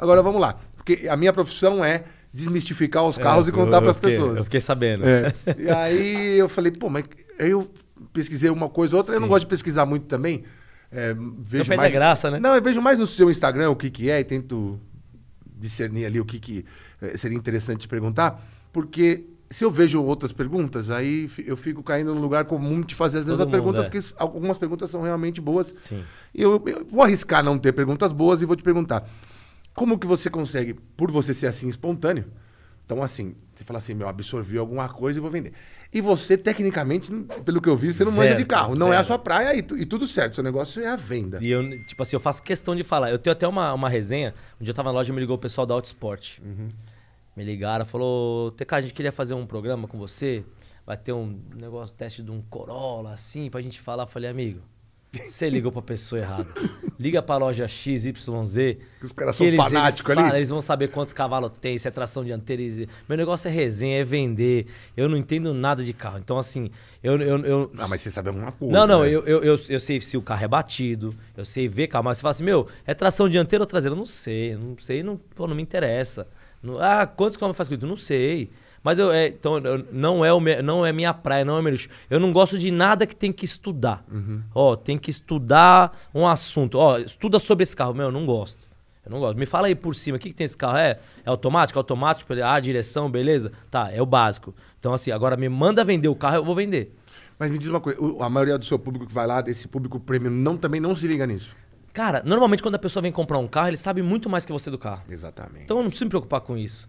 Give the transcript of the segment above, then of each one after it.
Agora vamos lá. Porque a minha profissão é desmistificar os carros é, e contar para as pessoas. Eu fiquei sabendo. É. E aí eu falei, pô, mas eu pesquisei uma coisa outra. Sim. Eu não gosto de pesquisar muito também. É, vejo mais graça, né? Não, eu vejo mais no seu Instagram o que que é e tento discernir ali o que que é, seria interessante perguntar, porque se eu vejo outras perguntas, aí eu fico caindo no lugar comum de fazer as mesmas perguntas, é. porque algumas perguntas são realmente boas. Sim. Eu, eu vou arriscar não ter perguntas boas e vou te perguntar. Como que você consegue, por você ser assim espontâneo? Então, assim, você fala assim, meu, absorvi alguma coisa e vou vender. E você, tecnicamente, pelo que eu vi, você não certo, manja de carro. Não é a sua praia e, e, tudo certo. Seu negócio é a venda. E eu, tipo assim, eu faço questão de falar. Eu tenho até uma, uma resenha. Um dia eu tava na loja e me ligou o pessoal da Autosport. Uhum. Me ligaram, falou, TK, a gente queria fazer um programa com você. Vai ter um negócio, teste de um Corolla, assim, pra gente falar. Eu falei, amigo, você ligou pra pessoa errada. Liga pra loja XYZ. Que os caras são eles, fanáticos eles, ali. Falam, eles vão saber quantos cavalos tem, se é tração dianteira. Eles... Meu negócio é resenha, é vender. Eu não entendo nada de carro. Então, assim, eu. eu, eu... Ah, mas você sabe alguma coisa. Não, não, né? eu, eu, eu, eu, sei se o carro é batido, eu sei ver carro. Mas você fala assim, meu, é tração dianteira ou traseira? Eu não sei, não sei, não, pô, não me interessa. Não... Ah, quantos quilômetros faz com isso? Não sei. Mas eu, é, então, eu, não, é o me, não é minha praia, não é meu lixo. Eu não gosto de nada que tem que estudar. Uhum. Ó, tem que estudar um assunto. Ó, estuda sobre esse carro. Meu, eu não gosto. Eu não gosto. Me fala aí por cima, o que, que tem esse carro? É, é automático? Automático? Tipo, ah, direção, beleza? Tá, é o básico. Então, assim, agora me manda vender o carro, eu vou vender. Mas me diz uma coisa, a maioria do seu público que vai lá, desse público premium, não, também não se liga nisso? Cara, normalmente quando a pessoa vem comprar um carro, ele sabe muito mais que você do carro. Exatamente. Então eu não preciso me preocupar com isso.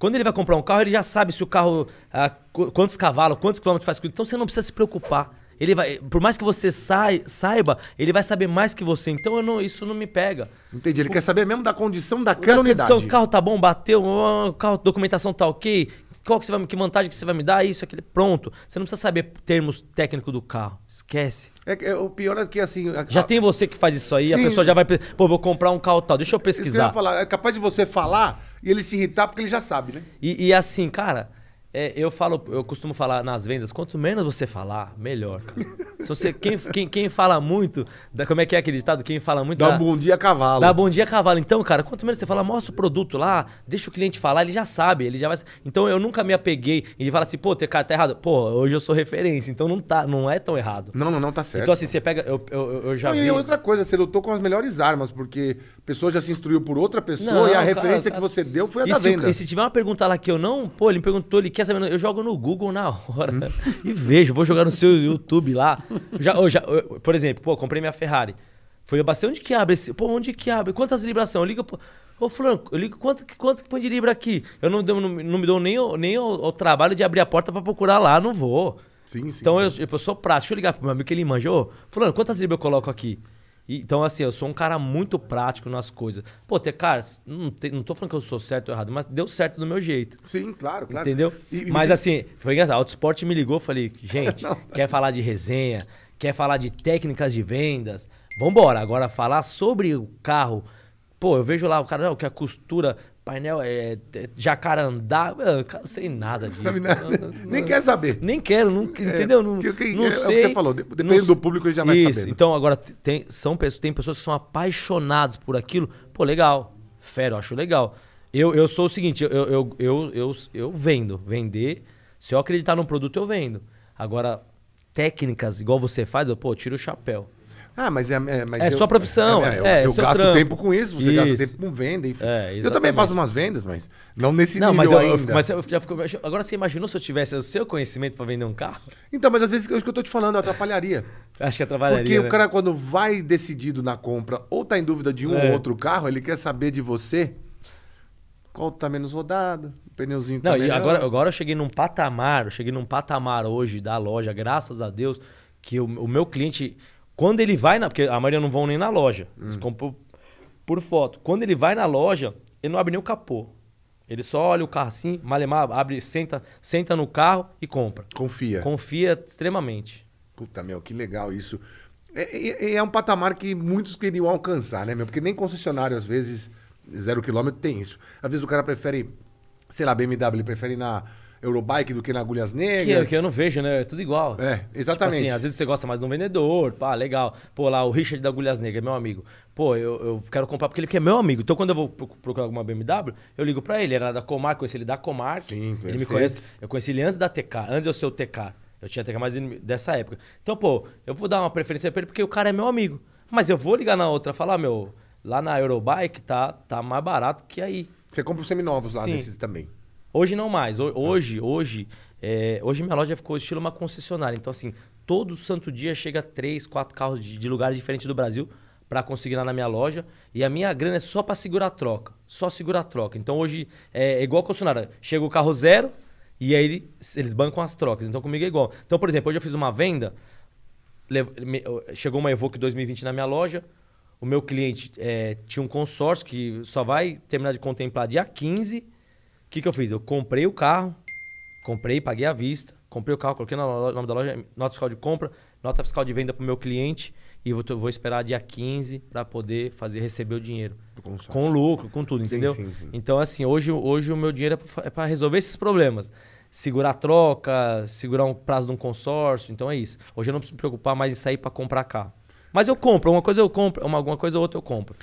Quando ele vai comprar um carro, ele já sabe se o carro. Ah, quantos cavalos, quantos quilômetros faz. Então você não precisa se preocupar. Ele vai, por mais que você saiba, ele vai saber mais que você. Então não, isso não me pega. Entendi. Ele o, quer saber mesmo da condição daquela da unidade. Condição, o carro tá bom, bateu, o carro, documentação tá ok, qual que, você vai, que vantagem que você vai me dar, isso, aquele. Pronto. Você não precisa saber termos técnicos do carro. Esquece. É, é, o pior é que assim. A... Já tem você que faz isso aí, Sim. a pessoa já vai. Pô, vou comprar um carro tal, deixa eu pesquisar. eu falar. É capaz de você falar e ele se irritar porque ele já sabe, né? E, e assim, cara. É, eu falo, eu costumo falar nas vendas, quanto menos você falar, melhor. Se você, quem, quem, quem fala muito, da, como é que é aquele ditado? Quem fala muito. Dá, dá um bom dia a cavalo. Dá bom dia a cavalo. Então, cara, quanto menos você fala, mostra o produto lá, deixa o cliente falar, ele já sabe, ele já vai. Então eu nunca me apeguei. Ele fala assim, pô, teu cara tá errado. Pô, hoje eu sou referência, então não, tá, não é tão errado. Não, não, não tá certo. Então, assim, você pega. Eu, eu, eu já não, vi. E é outra coisa, você lutou com as melhores armas, porque a pessoa já se instruiu por outra pessoa não, e a cara, referência cara, que você deu foi a da venda. Se, e se tiver uma pergunta lá que eu não, pô, ele me perguntou, ele quer quer saber? Eu jogo no Google na hora e vejo. Vou jogar no seu YouTube lá. Já, eu já, eu, por exemplo, pô, comprei minha Ferrari. Foi abastecer. Onde que abre esse? Pô, onde que abre? Quantas libras são? Liga, pô. Ô, Franco, eu ligo quanto, quanto que põe de libra aqui? Eu não, não, não me dou nem, nem o, o trabalho de abrir a porta para procurar lá, não vou. Sim, sim. Então sim. Eu, eu sou prático. Deixa eu ligar pro meu amigo que ele manja. Ô, Fulano, quantas libras eu coloco aqui? então, assim, eu sou um cara muito prático nas coisas. Pô, te, cara, não, te, não tô falando que eu sou certo ou errado, mas deu certo do meu jeito. Sim, claro, claro. Entendeu? E, mas assim, foi engraçado. A Autosport me ligou, falei, gente, quer falar de resenha, quer falar de técnicas de vendas? Vambora, agora falar sobre o carro. Pô, eu vejo lá o cara, não, que a costura painel é, é jacarandá. Eu, ah, sei nada disso. Não, não, nem quer saber. Nem quero, não, é, entendeu? Não, que, não é, sei. É o que você falou, depende do público, ele já vai Isso. saber. Então, agora, tem, são, tem pessoas que são apaixonadas por aquilo. Pô, legal. Fera, eu acho legal. Eu, eu sou o seguinte, eu, eu, eu, eu, eu vendo. Vender, se eu acreditar num produto, eu vendo. Agora, técnicas, igual você faz, eu, pô, tiro o chapéu. Ah, mas é, é mas é eu, sua profissão. É, é, é eu, é, eu gasto trampo. tempo com isso, você isso. gasta tempo com venda, enfim. É, eu também faço umas vendas, mas não nesse não, nível mas eu, ainda. Mas eu já fico, agora você imaginou se eu tivesse o seu conhecimento para vender um carro? Então, mas às vezes é o que eu tô te falando, eu atrapalharia. Acho que atrapalharia. Porque né? o cara, quando vai decidido na compra ou tá em dúvida de um ou outro carro, ele quer saber de você qual tá menos rodado, pneuzinho tá Não, e agora, agora eu cheguei num patamar, eu cheguei num patamar hoje da loja, graças a Deus, que o, o meu cliente quando ele vai na. Porque a maioria não vão nem na loja. Hum. Eles compram por foto. Quando ele vai na loja, ele não abre nem o capô. Ele só olha o carro assim, malemar, abre, senta, senta no carro e compra. Confia. Confia extremamente. Puta, meu, que legal isso. É, é, é, é um patamar que muitos queriam alcançar, né, meu? Porque nem concessionário, às vezes, zero quilômetro tem isso. Às vezes o cara prefere, sei lá, BMW, ele prefere na Eurobike do que na Agulhas Negras. Que, que eu não vejo, né? É tudo igual. É, tipo exatamente. Tipo assim, às vezes você gosta mais de um vendedor, pá, legal. Pô, lá o Richard da Agulhas Negras, meu amigo. Pô, eu, eu quero comprar porque ele é meu amigo. Então quando eu vou procurar alguma BMW, eu ligo pra ele. era da Comar, conheci ele da Comar. Sim, ele me conhece. Eu conheci ele antes da TK, antes eu ser o TK. Eu tinha TK mais dessa época. Então, pô, eu vou dar uma preferência pra ele porque o cara é meu amigo. Mas eu vou ligar na outra e falar, meu, lá na Eurobike tá, tá mais barato que aí. Você compra os seminovos lá Sim. desses também. Hoje não mais. Ah. Hoje, hoje, é, hoje minha loja ficou estilo uma concessionária. Então, assim, todo santo dia chega três, quatro carros de, de lugares diferentes do Brasil para consignar na minha loja. E a minha grana é só para segurar a troca. Só segurar a troca. Então hoje é, é igual a concessionária. Chega o carro zero e aí eles, eles bancam as trocas. Então comigo é igual. Então, por exemplo, hoje eu fiz uma venda. Chegou uma Evoque 2020 na minha loja. O meu cliente é, tinha um consórcio que só vai terminar de contemplar dia 15 que, que eu fiz? Eu comprei o carro, comprei, paguei à vista, comprei o carro, coloquei no nome da loja, nota fiscal de compra, nota fiscal de venda para o meu cliente e vou, vou esperar dia 15 para poder fazer receber o dinheiro. Com lucro, com tudo, entendeu? Sim, sim. Então, assim, hoje, hoje o meu dinheiro é para é resolver esses problemas. Segurar a troca, segurar um prazo de um consórcio, então é isso. Hoje eu não preciso me preocupar mais em sair para comprar carro. Mas eu compro, uma coisa eu compro, uma, alguma coisa ou outra eu compro.